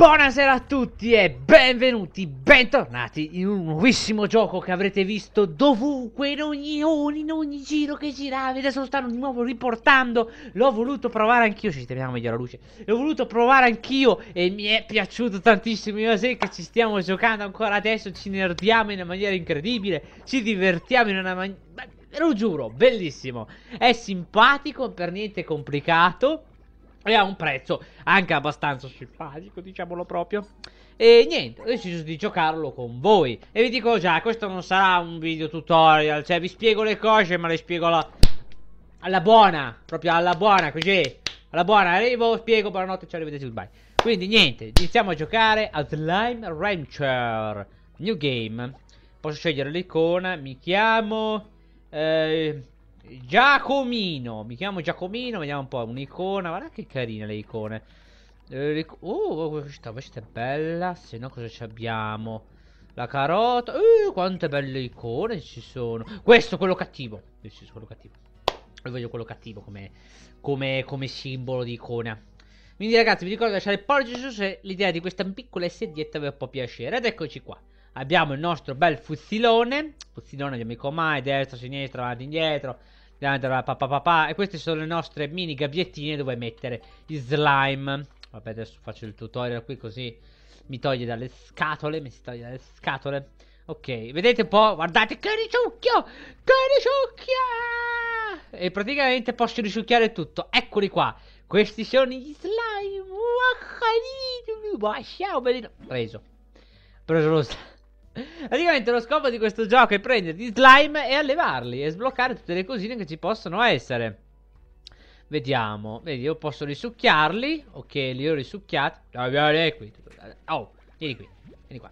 Buonasera a tutti e benvenuti, bentornati in un nuovissimo gioco che avrete visto dovunque, in ogni, in ogni giro che giravi Adesso lo stanno di nuovo riportando. L'ho voluto provare anch'io. Ci teniamo meglio la luce. L'ho voluto provare anch'io e mi è piaciuto tantissimo. Io sai che ci stiamo giocando ancora adesso. Ci nerdiamo in una maniera incredibile. Ci divertiamo in una maniera. Ve lo giuro, bellissimo. È simpatico, per niente complicato e ha un prezzo anche abbastanza simpatico, diciamolo proprio. E niente, ho deciso di giocarlo con voi. E vi dico già, questo non sarà un video tutorial, cioè vi spiego le cose, ma le spiego alla, alla buona, proprio alla buona, così. Alla buona, arrivo, spiego, buonanotte, ciao, arrivederci, goodbye. Quindi niente, iniziamo a giocare a Slime Rancher, new game. Posso scegliere l'icona, mi chiamo... Eh, Giacomino. Mi chiamo Giacomino. Vediamo un po'. Un'icona. Guarda che carina le icone. Eh, oh, oh, questa, questa è bella. Se no, cosa ci abbiamo? La carota. Uh, quante belle icone ci sono. Questo, quello cattivo. Questo, quello cattivo. Io voglio quello cattivo come, come, come simbolo di icona. Quindi ragazzi vi ricordo di lasciare il pollice su se l'idea di questa piccola sedietta vi può piacere Ed eccoci qua abbiamo il nostro bel fuzzilone fussilone di amico mai, destra, sinistra, avanti, indietro, davanti, pa, pa, pa, pa, e queste sono le nostre mini gabbiettine dove mettere i slime. Vabbè, adesso faccio il tutorial qui così mi toglie dalle scatole, mi si toglie dalle scatole. Ok, vedete un po', guardate che risucchio, che risucchia! E praticamente posso risucchiare tutto, eccoli qua. Questi sono gli slime, Preso. Preso lo slime. Praticamente lo scopo di questo gioco è prendere prenderti slime e allevarli e sbloccare tutte le cosine che ci possono essere. Vediamo, vedi, io posso risucchiarli. Ok, li ho risucchiati. Oh, vieni qui, vieni qua.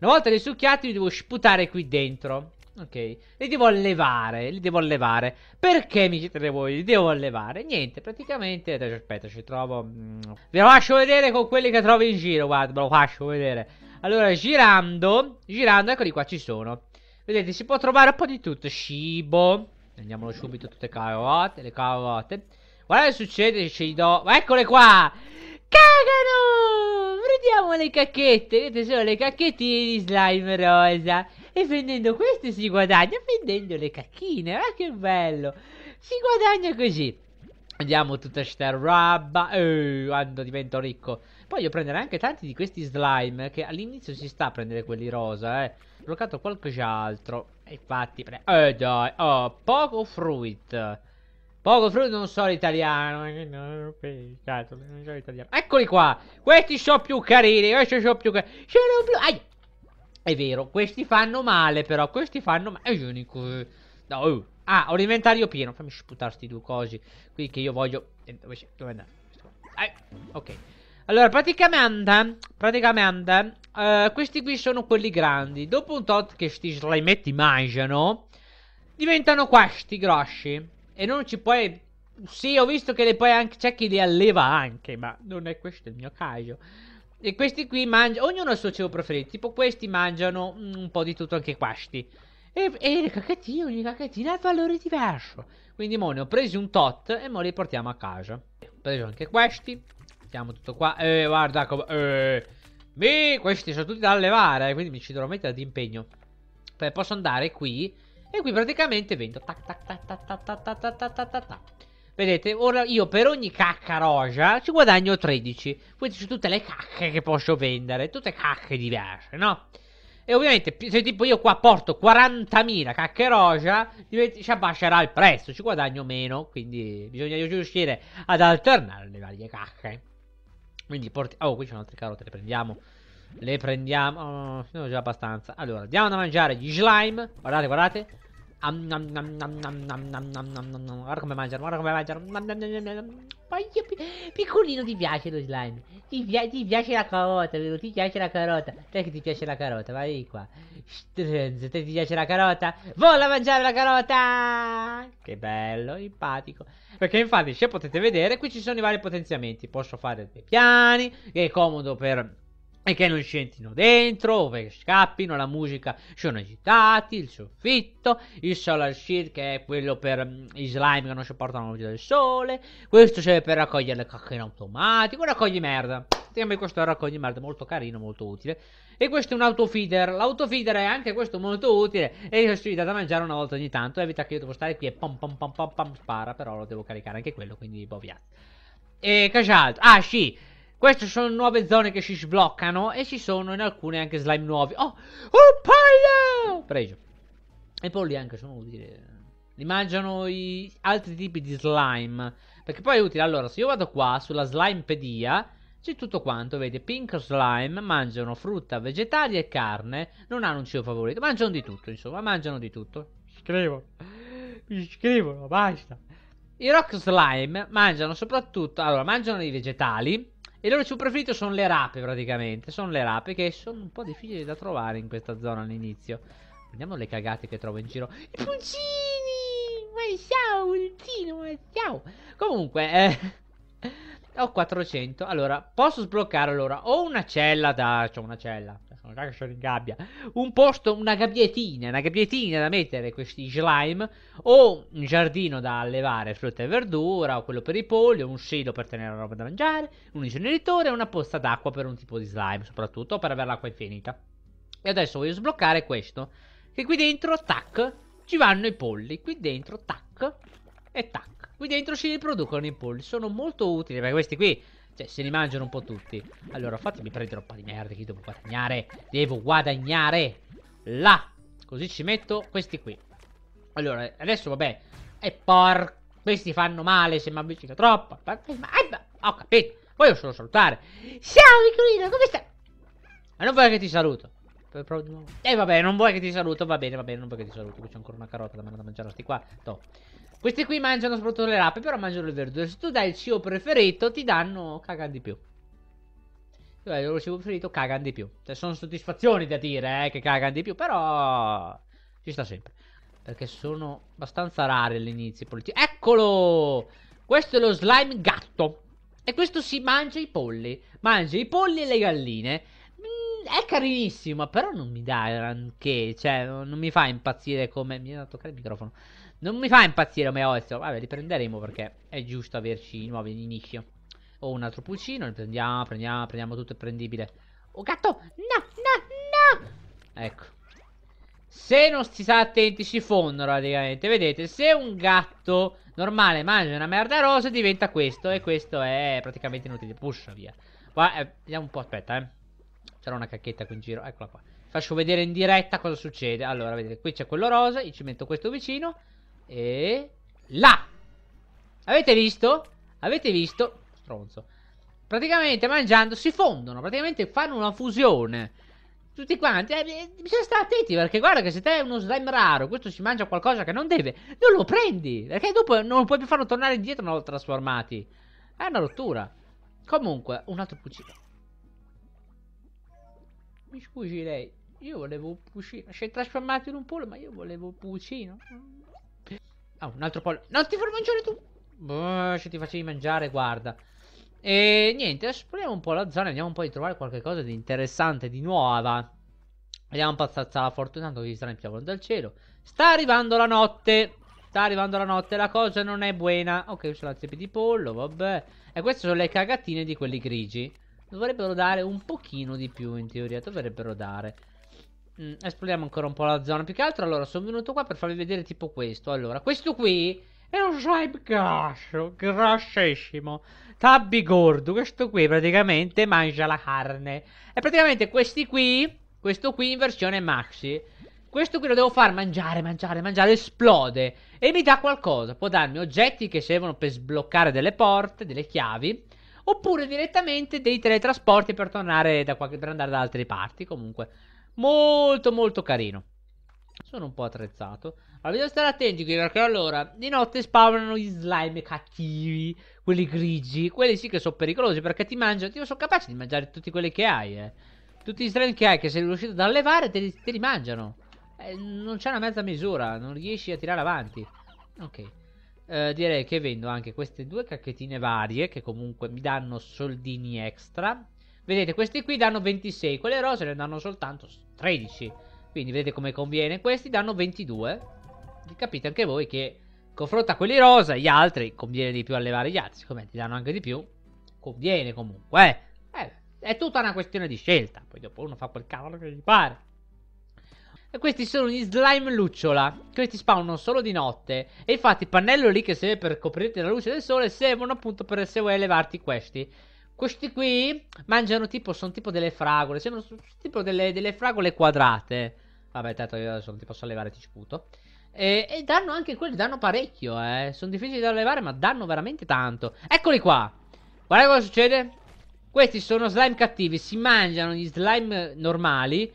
Una volta risucchiati li devo sputare qui dentro. Ok, li devo allevare, li devo allevare. Perché mi chiedete voi, li devo allevare? Niente, praticamente, Adesso aspetta, ci trovo... Mm, ve lo faccio vedere con quelli che trovo in giro, guarda, ve lo faccio vedere. Allora, girando, girando, eccoli qua, ci sono. Vedete, si può trovare un po' di tutto. Cibo, andiamolo subito, tutte le carote, le carote. Guarda che succede, ci do... Eccole qua! Cagano! Prendiamo le cacchette, vedete, sono le cacchettine di slime rosa. E vendendo queste si guadagna vendendo le cacchine, ma che bello! Si guadagna così. Andiamo tutta sta roba, eh, quando divento ricco. Poi io prenderò anche tanti di questi slime, che all'inizio si sta a prendere quelli rosa, eh. Ho bloccato qualcos'altro. E infatti, eh dai, oh, poco fruit. Poco fruit non so l'italiano. Eh, non so l'italiano. Eccoli qua. Questi sono più carini. Questi sono più carini. Sono blu. Ai. È vero, questi fanno male però, questi fanno male. È unico. Eh. No, oh. Ah, ho l'inventario pieno. Fammi sputare sti due cosi. Qui che io voglio... Eh, dove, dove andare? Eh, ok. Allora, praticamente... Praticamente... Eh, questi qui sono quelli grandi. Dopo un tot che sti slimetti mangiano... Diventano questi grossi. E non ci puoi... Sì, ho visto che le puoi anche... C'è chi li alleva anche, ma non è questo il mio caso. E questi qui mangiano, ognuno ha il suo cibo preferito, tipo questi mangiano mm, un po' di tutto anche questi. E, e le cacatine, ogni cacatina ha valore diverso. Quindi mo ne ho presi un tot e mo li portiamo a casa. Ho preso anche questi. Mettiamo tutto qua. Eh, guarda come... Eh, mi, questi sono tutti da allevare, eh, quindi mi ci dovrò mettere di impegno. Poi posso andare qui e qui praticamente vendo. Tac, tac, tac, tac, tac, tac, tac, tac, tac, tac, tac. Vedete, ora io per ogni cacca rosa ci guadagno 13. Queste sono tutte le cacche che posso vendere, tutte cacche diverse, no? E ovviamente, se tipo io qua porto 40.000 cacche rosa, ci abbasserà il prezzo, ci guadagno meno, quindi bisogna riuscire ad alternare le varie cacche. Quindi porti... Oh, qui c'è un'altra carota, le prendiamo. Le prendiamo... Oh, ne ho già abbastanza. Allora, andiamo a mangiare gli slime. Guardate, guardate. Guarda come mangiano, guarda come mangiano. piccolino ti piace lo slime. Ti, pia ti piace la carota, vero? Ti piace la carota. Te che ti piace la carota, vai qua. Strenzo, te ti piace la carota? Vola mangiare la carota! Che bello, simpatico. Perché infatti, se potete vedere, qui ci sono i vari potenziamenti. Posso fare dei piani, che è comodo per e che non scentrino dentro, ove scappino, la musica sono agitati, il soffitto, il solar shield che è quello per mm, i slime che non sopportano la luce del sole, questo serve per raccogliere le cacche in automatico, raccogli merda. Sembra questo raccogli merda, molto carino, molto utile. E questo è un autofeeder, l'autofeeder è anche questo molto utile e si dà da mangiare una volta ogni tanto, evita che io devo stare qui e pom pom pom pom pom spara, però lo devo caricare anche quello, quindi boviat. E cos'altro? Ah sì! Queste sono nuove zone che si sbloccano e ci sono in alcune anche slime nuovi. Oh, un paio! Pregio. E poi lì anche sono utili. Li mangiano i altri tipi di slime. Perché poi è utile. Allora, se io vado qua sulla slimepedia, c'è tutto quanto. Vedi, pink slime mangiano frutta, vegetali e carne. Non hanno un cibo favorito. Mangiano di tutto, insomma. Mangiano di tutto. Scrivono. Mi scrivono, basta. I rock slime mangiano soprattutto... Allora, mangiano i vegetali il loro cibo preferito sono le rape praticamente. Sono le rape che sono un po' difficili da trovare in questa zona all'inizio. Vediamo le cagate che trovo in giro. I pulcini! Ma ciao, pulcino, ma ciao! Comunque, eh... Ho 400. Allora, posso sbloccare allora o una cella da... Cioè una cella. Sono già che sono in gabbia. Un posto, una gabbietina. Una gabbietina da mettere questi slime. O un giardino da allevare frutta e verdura. O quello per i polli. o Un silo per tenere la roba da mangiare. Un inceneritore. E una posta d'acqua per un tipo di slime. Soprattutto per avere l'acqua infinita. E adesso voglio sbloccare questo. Che qui dentro, tac, ci vanno i polli. Qui dentro, tac e tac qui dentro si riproducono i polli. Sono molto utili, perché questi qui, cioè, se li mangiano un po' tutti. Allora, fatemi prendere un po' di merda che devo guadagnare. Devo guadagnare. Là. Così ci metto questi qui. Allora, adesso vabbè. E porco. Questi fanno male se mi avvicino troppo. Ma, eh, eh, ma, ho capito. Voglio solo salutare. Ciao, Nicolino, come stai? Ma non vuoi che ti saluto. E eh, vabbè, non vuoi che ti saluto. Va bene, va bene, non vuoi che ti saluto. Qui c'è ancora una carota da mangiare sti qua. Top. Questi qui mangiano soprattutto le rape, però mangiano le verdure. Se tu dai il cibo preferito, ti danno cagano di più. Se tu dai il loro cibo preferito, cagano di più. Cioè, sono soddisfazioni da dire, eh, che cagano di più, però... Ci sta sempre. Perché sono abbastanza rare all'inizio inizi politici. Eccolo! Questo è lo slime gatto. E questo si mangia i polli. Mangia i polli e le galline. Mm, è carinissimo, però non mi dà granché. Cioè, non mi fa impazzire come... Mi ha toccato il microfono. Non mi fa impazzire come ozio. Vabbè, li prenderemo perché è giusto averci i nuovi inizio. nicchia. Oh, un altro pulcino. Ne prendiamo, prendiamo, prendiamo tutto È prendibile. Oh, gatto! No, no, no! Ecco. Se non si sta attenti si fondono praticamente. Vedete, se un gatto normale mangia una merda rosa diventa questo. E questo è praticamente inutile. Puscia via. Qua, eh, vediamo un po', aspetta, eh. C'era una cacchetta qui in giro. Eccola qua. Faccio vedere in diretta cosa succede. Allora, vedete, qui c'è quello rosa. Io ci metto questo vicino. E... Là! Avete visto? Avete visto? Stronzo. Praticamente mangiando si fondono, praticamente fanno una fusione. Tutti quanti, eh, eh, bisogna stare attenti perché guarda che se te è uno slime raro, questo si mangia qualcosa che non deve, non lo prendi, perché dopo non puoi più farlo tornare indietro una volta trasformati. È una rottura. Comunque, un altro cucino. Mi scusi lei, io volevo un puccino. Si è trasformato in un pollo, ma io volevo un puccino. Ah, un altro pollo. Non ti farò mangiare tu. Boh, se ti facevi mangiare, guarda. E niente, esploriamo un po' la zona. Andiamo un po' a trovare qualcosa di interessante, di nuova. Vediamo un po' la fortuna. Tanto gli strani piovono dal cielo. Sta arrivando la notte. Sta arrivando la notte, la cosa non è buona. Ok, sono la zeppi di pollo, vabbè. E queste sono le cagatine di quelli grigi. Dovrebbero dare un pochino di più, in teoria. Dovrebbero dare. Mm, esploriamo ancora un po' la zona. Più che altro, allora, sono venuto qua per farvi vedere tipo questo. Allora, questo qui è un swipe grasso, grassissimo. Tabby gordo, questo qui praticamente mangia la carne. E praticamente questi qui, questo qui in versione maxi. Questo qui lo devo far mangiare, mangiare, mangiare, esplode. E mi dà qualcosa. Può darmi oggetti che servono per sbloccare delle porte, delle chiavi oppure direttamente dei teletrasporti per tornare da qualche, per andare da altre parti comunque molto molto carino. Sono un po' attrezzato. Ma bisogna stare attenti qui perché allora di notte spawnano gli slime cattivi, quelli grigi, quelli sì che sono pericolosi perché ti mangiano, io sono capace di mangiare tutti quelli che hai, eh. Tutti gli slime che hai che sei riuscito ad allevare te, te li, mangiano. Eh, non c'è una mezza misura, non riesci a tirare avanti. Ok. Eh, direi che vendo anche queste due cacchettine varie che comunque mi danno soldini extra. Vedete, questi qui danno 26, quelle rose ne danno soltanto 13. Quindi vedete come conviene, questi danno 22. Capite anche voi che a quelli rosa, gli altri conviene di più allevare gli altri, siccome ti danno anche di più. Conviene comunque, eh, è tutta una questione di scelta. Poi dopo uno fa quel cavolo che gli pare. E questi sono gli slime lucciola. Questi spawnano solo di notte. E infatti il pannello lì che serve per coprirti la luce del sole servono appunto per se vuoi allevarti questi. Questi qui mangiano tipo, sono tipo delle fragole, sono, tipo delle, delle, fragole quadrate. Vabbè, tanto io adesso non ti posso allevare, ti sputo. E, e, danno anche quelli, danno parecchio, eh. Sono difficili da allevare, ma danno veramente tanto. Eccoli qua. Guarda cosa succede. Questi sono slime cattivi, si mangiano gli slime normali.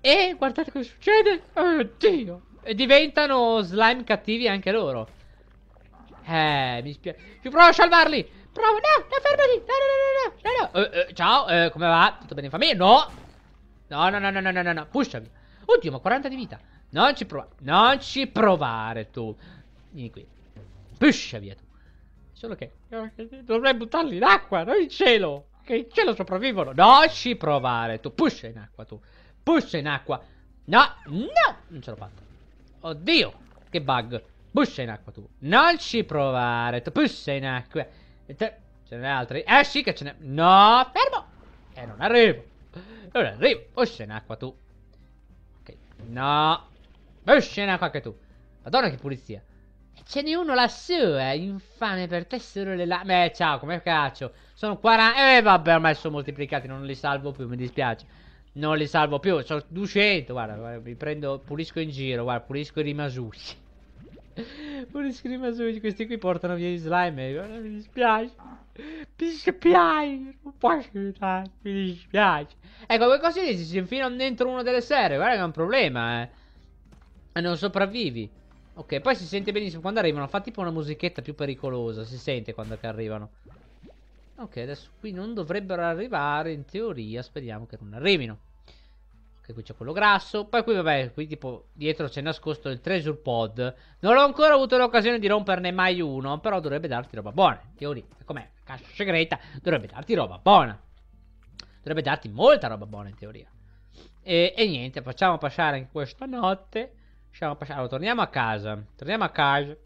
E guardate cosa succede. Oddio. E diventano slime cattivi anche loro. Eh, mi spiace. Ci provo a salvarli bravo, no, no, fermati, no, no, no, no, no, no. Eh, eh, ciao, eh, come va? Tutto bene in famiglia? No, no, no, no, no, no, no, no, pushami. Oddio, ma 40 di vita. Non ci provare, non ci provare tu. Vieni qui, pusha via tu. Solo che dovrei buttarli in acqua, non in cielo. Che in cielo sopravvivono. Non ci provare tu, pusha in acqua tu. Pusha in acqua. No, no, non ce l'ho fatta. Oddio, che bug. Pusha in acqua tu. Non ci provare tu, pusha in acqua. Niente. Ce n'è altri? Eh sì che ce n'è. No, fermo. E eh, non arrivo. Non arrivo. Oh, Esce in acqua tu. Ok. No. Esce in acqua anche tu. Madonna che pulizia. Ce n'è uno lassù, eh. Infame per te solo le lame. Beh, ciao, come caccio. Sono 40. Eh, vabbè, ormai sono moltiplicati. Non li salvo più, mi dispiace. Non li salvo più. Sono 200. Guarda, guarda mi prendo. Pulisco in giro. Guarda, pulisco i rimasucchi. Pure scrima su questi qui portano via gli slime. mi dispiace. Mi dispiace. Non puoi aiutare. Mi dispiace. Ecco, quel cose lì si infilano dentro una delle serre. Guarda che è un problema, eh. E non sopravvivi. Ok, poi si sente benissimo quando arrivano. Fa tipo una musichetta più pericolosa. Si sente quando arrivano. Ok, adesso qui non dovrebbero arrivare in teoria. Speriamo che non arrivino che qui c'è quello grasso. Poi qui, vabbè, qui tipo dietro c'è nascosto il treasure pod. Non ho ancora avuto l'occasione di romperne mai uno, però dovrebbe darti roba buona. In teoria, com'è? Caccia segreta, dovrebbe darti roba buona. Dovrebbe darti molta roba buona in teoria. E, e niente, facciamo passare anche questa notte. Facciamo passare, allora, torniamo a casa. Torniamo a casa.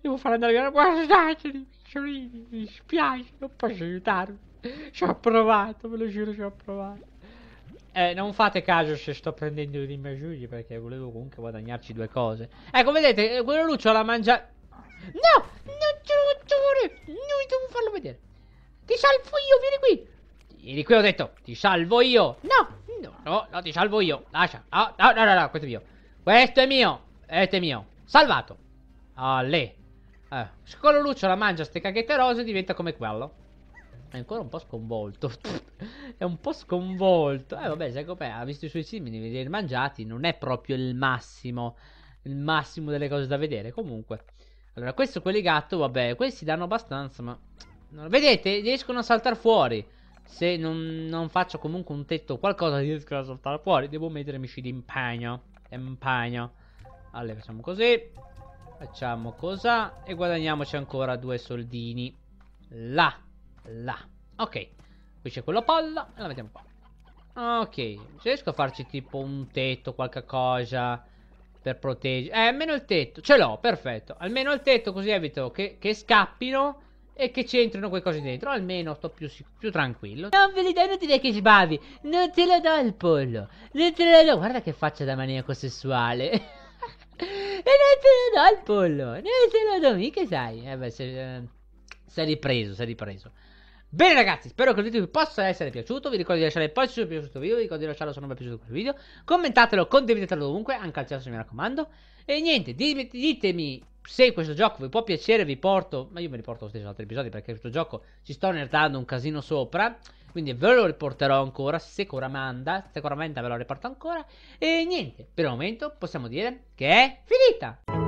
Devo far andare via. Guardateli, picciolini, mi spiace, non posso aiutarvi. Ci ho provato, ve lo giuro, ci ho provato. Eh, non fate caso se sto prendendo i rimmerciugli perché volevo comunque guadagnarci due cose. Ecco, vedete, eh, quello luccio l'ha mangiato... No, non ce lo giuro, non devo farlo vedere. Ti salvo io, vieni qui. Vieni qui, ho detto, ti salvo io. No, no, no, no ti salvo io. Lascia, ah, no, no, no, no, questo è mio. Questo è mio, questo è mio. Salvato. Ale. Eh, se quello luccio la mangia ste caghette rose diventa come quello. È ancora un po' sconvolto. è un po' sconvolto. Eh vabbè, Jacopè ha visto i suoi simili venire mangiati. Non è proprio il massimo. Il massimo delle cose da vedere. Comunque. Allora, questo quelli gatto, vabbè, questi danno abbastanza, ma... Vedete, riescono a saltare fuori. Se non, non, faccio comunque un tetto o qualcosa, riescono a saltare fuori. Devo mettermi mettermici d'impegno. Impegno. Allora, facciamo così. Facciamo cosa. E guadagniamoci ancora due soldini. Là là. Ok, qui c'è quello pollo e la mettiamo qua. Ok, se riesco a farci tipo un tetto, qualche cosa per proteggere... Eh, almeno il tetto, ce l'ho, perfetto. Almeno il tetto così evito che, che scappino e che c'entrino quei cosi dentro. Almeno sto più, più tranquillo. Non ve li do, non dire che sbavi. Non te lo do il pollo. Non te lo do. Guarda che faccia da maniaco sessuale. e non te lo do il pollo. Non te lo do mica, sai. Eh beh, se, eh, sei ripreso, sei ripreso. Bene ragazzi, spero che il video vi possa essere piaciuto, vi ricordo di lasciare il pollice se vi è piaciuto il video, vi ricordo di lasciarlo se non vi è piaciuto questo video, commentatelo, condividetelo ovunque, anche al cesso mi raccomando, e niente, ditemi se questo gioco vi può piacere, vi porto, ma io mi riporto lo stesso in altri episodi perché questo gioco ci sto nerdando un casino sopra, quindi ve lo riporterò ancora, sicuramente, sicuramente ve lo riporto ancora, e niente, per il momento possiamo dire che è finita!